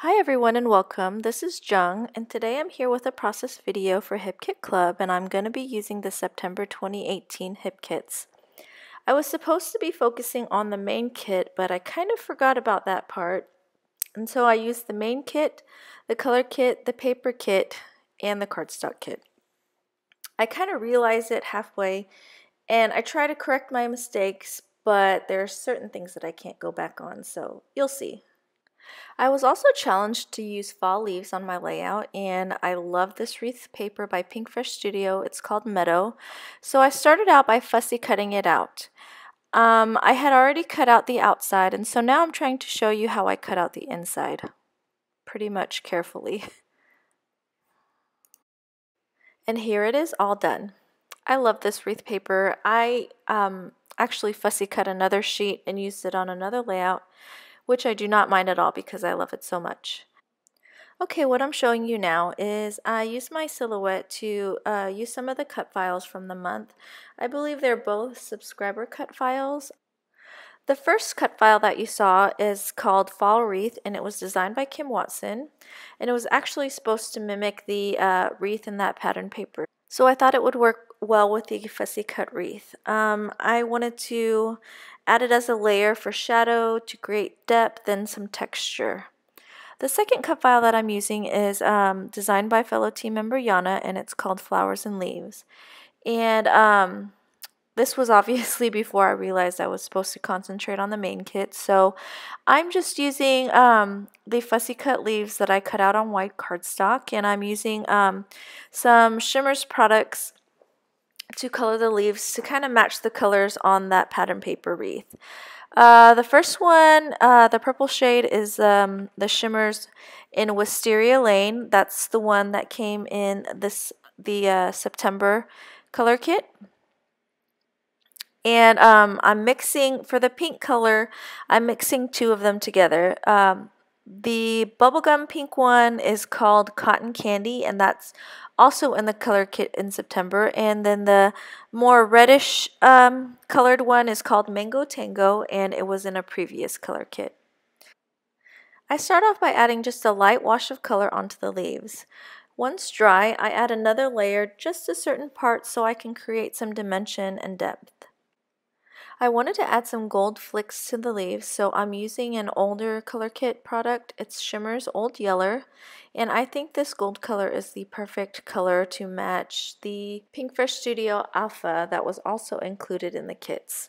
Hi everyone and welcome, this is Jung and today I'm here with a process video for HipKit Club and I'm going to be using the September 2018 HipKits. I was supposed to be focusing on the main kit but I kind of forgot about that part and so I used the main kit, the color kit, the paper kit, and the cardstock kit. I kind of realized it halfway and I try to correct my mistakes but there are certain things that I can't go back on so you'll see. I was also challenged to use fall leaves on my layout, and I love this wreath paper by Pink Fresh Studio. It's called Meadow. So I started out by fussy cutting it out. Um, I had already cut out the outside, and so now I'm trying to show you how I cut out the inside, pretty much carefully. and here it is all done. I love this wreath paper. I um, actually fussy cut another sheet and used it on another layout which I do not mind at all because I love it so much. Okay, what I'm showing you now is I use my Silhouette to uh, use some of the cut files from the month. I believe they're both subscriber cut files. The first cut file that you saw is called Fall Wreath and it was designed by Kim Watson and it was actually supposed to mimic the uh, wreath in that pattern paper. So I thought it would work well with the fussy cut wreath. Um, I wanted to added as a layer for shadow to create depth and some texture. The second cut file that I'm using is um, designed by fellow team member Yana, and it's called Flowers and Leaves. And um, this was obviously before I realized I was supposed to concentrate on the main kit, so I'm just using um, the fussy cut leaves that I cut out on white cardstock, and I'm using um, some Shimmers products to color the leaves to kind of match the colors on that pattern paper wreath. Uh, the first one, uh, the purple shade, is um, the shimmers in Wisteria Lane. That's the one that came in this the uh, September color kit. And um, I'm mixing, for the pink color, I'm mixing two of them together. Um, the bubblegum pink one is called Cotton Candy, and that's also in the color kit in September. And then the more reddish um, colored one is called Mango Tango, and it was in a previous color kit. I start off by adding just a light wash of color onto the leaves. Once dry, I add another layer just a certain part so I can create some dimension and depth. I wanted to add some gold flicks to the leaves, so I'm using an older Color Kit product. It's Shimmer's Old Yeller, and I think this gold color is the perfect color to match the Pink Fresh Studio Alpha that was also included in the kits.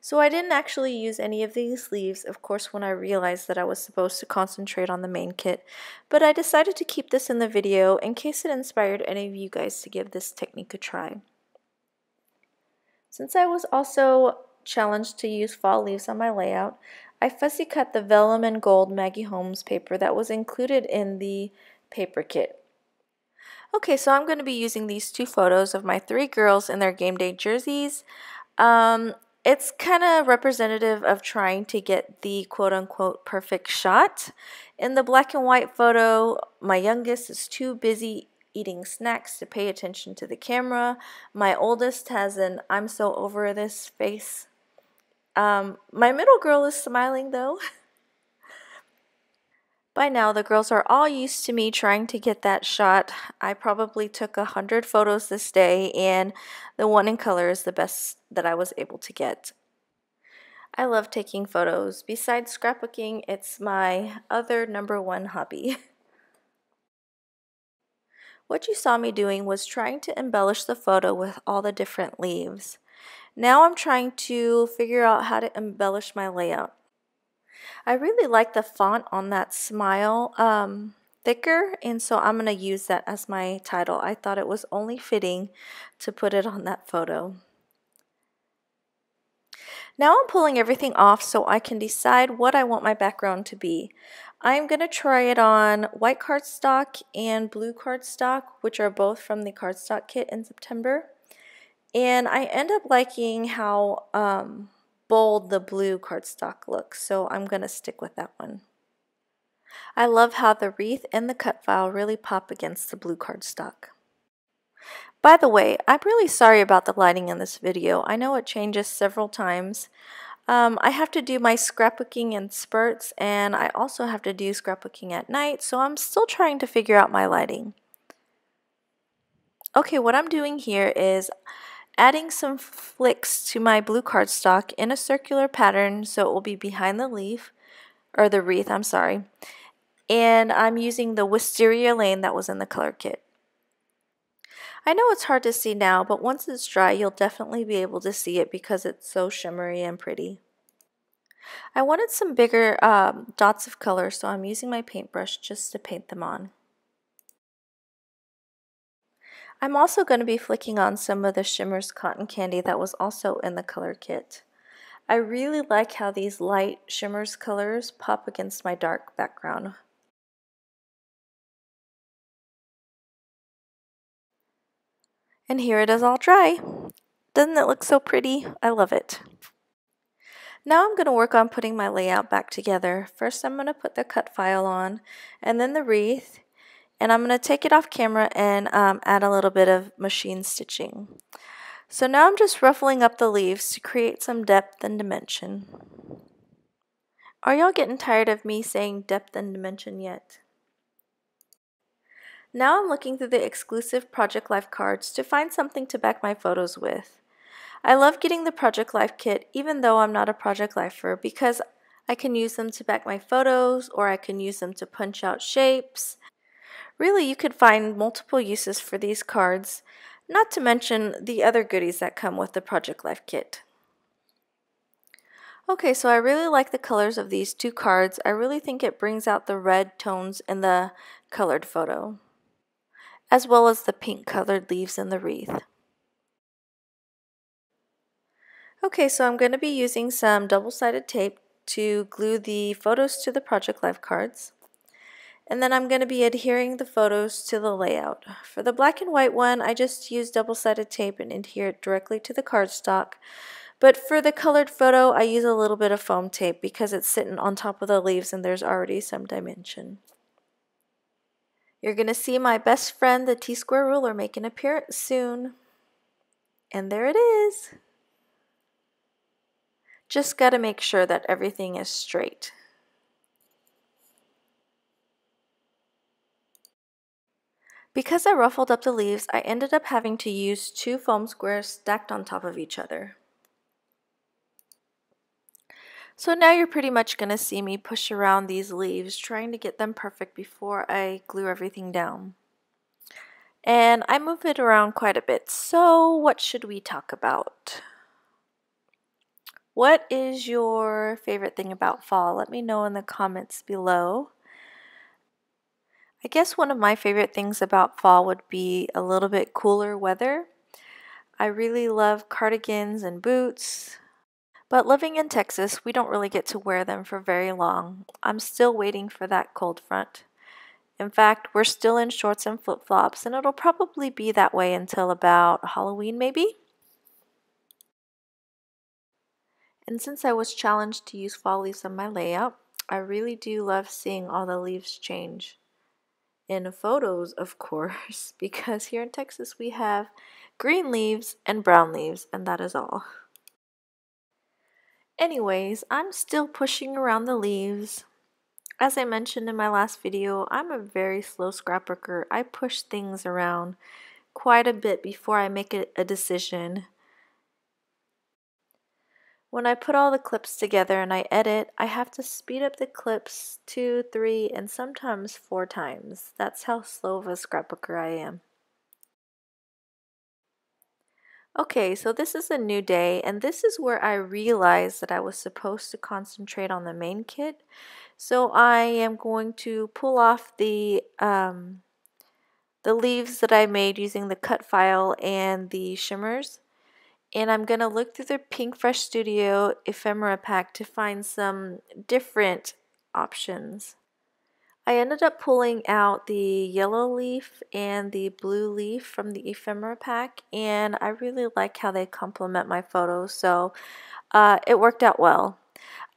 So I didn't actually use any of these leaves, of course, when I realized that I was supposed to concentrate on the main kit, but I decided to keep this in the video in case it inspired any of you guys to give this technique a try. Since I was also challenged to use fall leaves on my layout, I fussy cut the vellum and gold Maggie Holmes paper that was included in the paper kit. Okay, so I'm going to be using these two photos of my three girls in their game day jerseys. Um, it's kind of representative of trying to get the quote unquote perfect shot. In the black and white photo, my youngest is too busy eating snacks to pay attention to the camera. My oldest has an I'm so over this face. Um, my middle girl is smiling though. By now, the girls are all used to me trying to get that shot. I probably took a hundred photos this day, and the one in color is the best that I was able to get. I love taking photos. Besides scrapbooking, it's my other number one hobby. What you saw me doing was trying to embellish the photo with all the different leaves. Now I'm trying to figure out how to embellish my layout. I really like the font on that smile um, thicker and so I'm going to use that as my title. I thought it was only fitting to put it on that photo. Now I'm pulling everything off so I can decide what I want my background to be. I'm going to try it on white cardstock and blue cardstock, which are both from the cardstock kit in September. And I end up liking how um, bold the blue cardstock looks, so I'm going to stick with that one. I love how the wreath and the cut file really pop against the blue cardstock. By the way, I'm really sorry about the lighting in this video. I know it changes several times. Um, I have to do my scrapbooking in spurts and I also have to do scrapbooking at night, so I'm still trying to figure out my lighting. Okay, what I'm doing here is adding some flicks to my blue cardstock in a circular pattern so it will be behind the leaf, or the wreath, I'm sorry. And I'm using the wisteria lane that was in the color kit. I know it's hard to see now, but once it's dry, you'll definitely be able to see it because it's so shimmery and pretty. I wanted some bigger um, dots of color, so I'm using my paintbrush just to paint them on. I'm also going to be flicking on some of the Shimmers Cotton Candy that was also in the color kit. I really like how these light Shimmers colors pop against my dark background. And here it is all dry. Doesn't it look so pretty? I love it. Now I'm going to work on putting my layout back together. First I'm going to put the cut file on and then the wreath and I'm going to take it off camera and um, add a little bit of machine stitching. So now I'm just ruffling up the leaves to create some depth and dimension. Are y'all getting tired of me saying depth and dimension yet? Now I'm looking through the exclusive Project Life cards to find something to back my photos with. I love getting the Project Life kit even though I'm not a Project Lifer because I can use them to back my photos or I can use them to punch out shapes. Really, you could find multiple uses for these cards, not to mention the other goodies that come with the Project Life kit. Okay, so I really like the colors of these two cards. I really think it brings out the red tones in the colored photo as well as the pink colored leaves in the wreath. Okay, so I'm going to be using some double-sided tape to glue the photos to the Project Life cards. And then I'm going to be adhering the photos to the layout. For the black and white one, I just use double-sided tape and adhere it directly to the cardstock. But for the colored photo, I use a little bit of foam tape because it's sitting on top of the leaves and there's already some dimension. You're going to see my best friend, the T-square ruler, make an appearance soon. And there it is. Just got to make sure that everything is straight. Because I ruffled up the leaves, I ended up having to use two foam squares stacked on top of each other. So now you're pretty much going to see me push around these leaves, trying to get them perfect before I glue everything down. And I move it around quite a bit, so what should we talk about? What is your favorite thing about fall? Let me know in the comments below. I guess one of my favorite things about fall would be a little bit cooler weather. I really love cardigans and boots. But living in Texas, we don't really get to wear them for very long. I'm still waiting for that cold front. In fact, we're still in shorts and flip flops, and it'll probably be that way until about Halloween, maybe? And since I was challenged to use fall leaves on my layout, I really do love seeing all the leaves change. In photos, of course, because here in Texas we have green leaves and brown leaves, and that is all. Anyways, I'm still pushing around the leaves. As I mentioned in my last video, I'm a very slow scrapbooker. I push things around quite a bit before I make a decision. When I put all the clips together and I edit, I have to speed up the clips two, three, and sometimes four times. That's how slow of a scrapbooker I am. Okay, so this is a new day, and this is where I realized that I was supposed to concentrate on the main kit. So I am going to pull off the um, the leaves that I made using the cut file and the shimmers. And I'm going to look through the Pink Fresh Studio ephemera pack to find some different options. I ended up pulling out the yellow leaf and the blue leaf from the ephemera pack and I really like how they complement my photos so uh, it worked out well.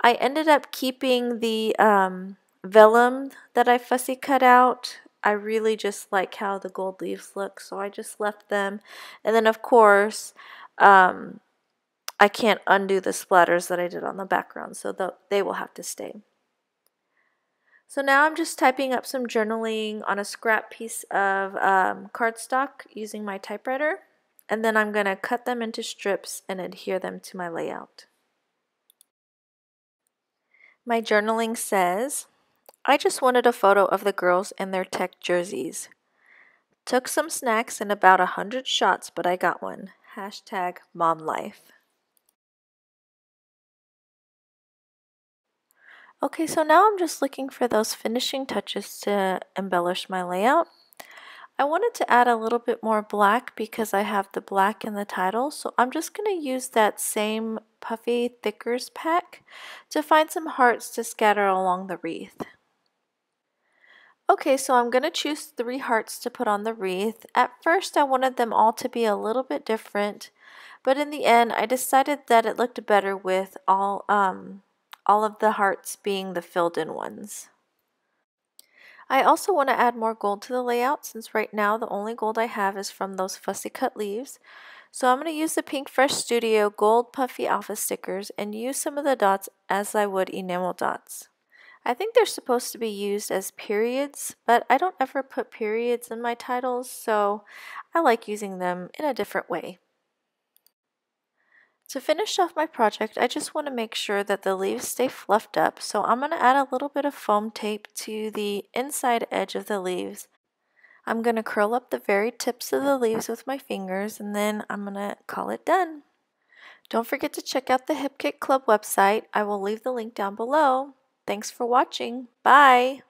I ended up keeping the um, vellum that I fussy cut out. I really just like how the gold leaves look so I just left them and then of course um, I can't undo the splatters that I did on the background so the, they will have to stay. So now I'm just typing up some journaling on a scrap piece of um, cardstock using my typewriter and then I'm going to cut them into strips and adhere them to my layout. My journaling says, I just wanted a photo of the girls in their tech jerseys. Took some snacks and about a hundred shots, but I got one. Hashtag mom life. Okay, so now I'm just looking for those finishing touches to embellish my layout. I wanted to add a little bit more black because I have the black in the title, so I'm just going to use that same puffy thickers pack to find some hearts to scatter along the wreath. Okay, so I'm going to choose three hearts to put on the wreath. At first, I wanted them all to be a little bit different, but in the end, I decided that it looked better with all um, all of the hearts being the filled in ones. I also want to add more gold to the layout since right now the only gold I have is from those fussy cut leaves. So I'm going to use the Pink Fresh Studio Gold Puffy Office stickers and use some of the dots as I would enamel dots. I think they're supposed to be used as periods, but I don't ever put periods in my titles, so I like using them in a different way. To finish off my project, I just want to make sure that the leaves stay fluffed up, so I'm going to add a little bit of foam tape to the inside edge of the leaves. I'm going to curl up the very tips of the leaves with my fingers, and then I'm going to call it done. Don't forget to check out the Hip Kit Club website. I will leave the link down below. Thanks for watching. Bye!